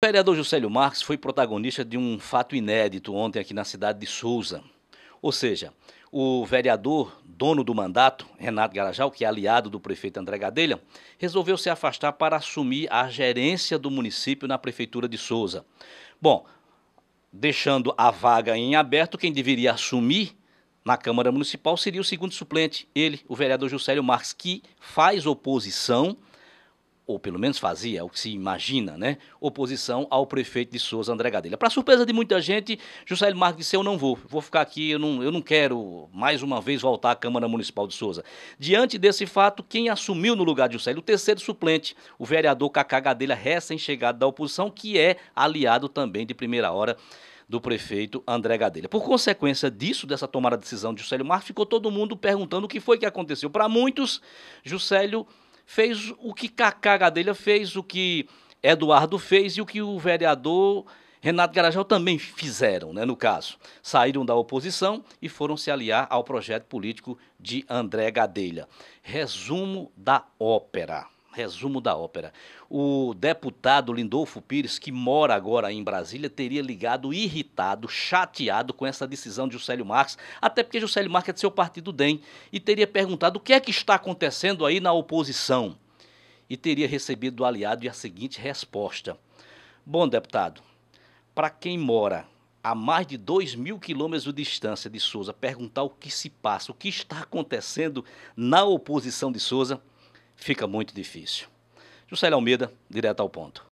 O vereador Juscelio Marques foi protagonista de um fato inédito ontem aqui na cidade de Souza. Ou seja, o vereador, dono do mandato, Renato Garajal, que é aliado do prefeito André Gadelha, resolveu se afastar para assumir a gerência do município na prefeitura de Souza. Bom, deixando a vaga em aberto, quem deveria assumir na Câmara Municipal seria o segundo suplente, ele, o vereador Juscelio Marques, que faz oposição ou pelo menos fazia, é o que se imagina, né, oposição ao prefeito de Souza André Gadelha. Para surpresa de muita gente, José Marques disse, eu não vou, vou ficar aqui, eu não, eu não quero mais uma vez voltar à Câmara Municipal de Souza. Diante desse fato, quem assumiu no lugar de José, o terceiro suplente, o vereador Cacá Gadelha, recém-chegado da oposição, que é aliado também de primeira hora do prefeito André Gadelha. Por consequência disso, dessa tomada de decisão de Juscelio Mar ficou todo mundo perguntando o que foi que aconteceu. Para muitos, Juscelio fez o que Cacá Gadelha fez, o que Eduardo fez e o que o vereador Renato Garajal também fizeram, né, no caso. Saíram da oposição e foram se aliar ao projeto político de André Gadelha. Resumo da ópera. Resumo da ópera. O deputado Lindolfo Pires, que mora agora em Brasília, teria ligado irritado, chateado com essa decisão de Juscelio Marques, até porque Juscelio Marques é de seu partido DEM, e teria perguntado o que é que está acontecendo aí na oposição. E teria recebido do aliado a seguinte resposta: Bom, deputado, para quem mora a mais de 2 mil quilômetros de distância de Souza, perguntar o que se passa, o que está acontecendo na oposição de Souza fica muito difícil. Juscelio Almeida, direto ao ponto.